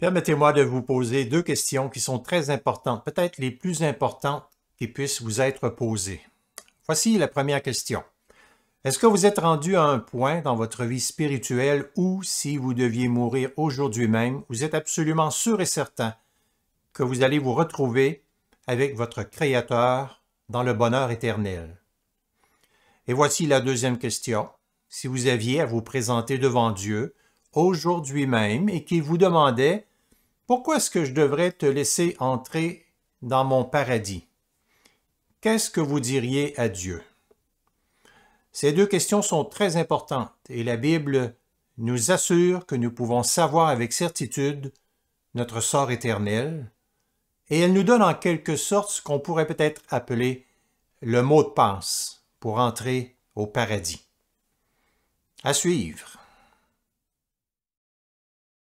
Permettez-moi de vous poser deux questions qui sont très importantes, peut-être les plus importantes qui puissent vous être posées. Voici la première question. Est-ce que vous êtes rendu à un point dans votre vie spirituelle où, si vous deviez mourir aujourd'hui même, vous êtes absolument sûr et certain que vous allez vous retrouver avec votre Créateur dans le bonheur éternel? Et voici la deuxième question. Si vous aviez à vous présenter devant Dieu aujourd'hui même et qu'il vous demandait pourquoi est-ce que je devrais te laisser entrer dans mon paradis? Qu'est-ce que vous diriez à Dieu? Ces deux questions sont très importantes et la Bible nous assure que nous pouvons savoir avec certitude notre sort éternel, et elle nous donne en quelque sorte ce qu'on pourrait peut-être appeler le mot de passe pour entrer au paradis. À suivre.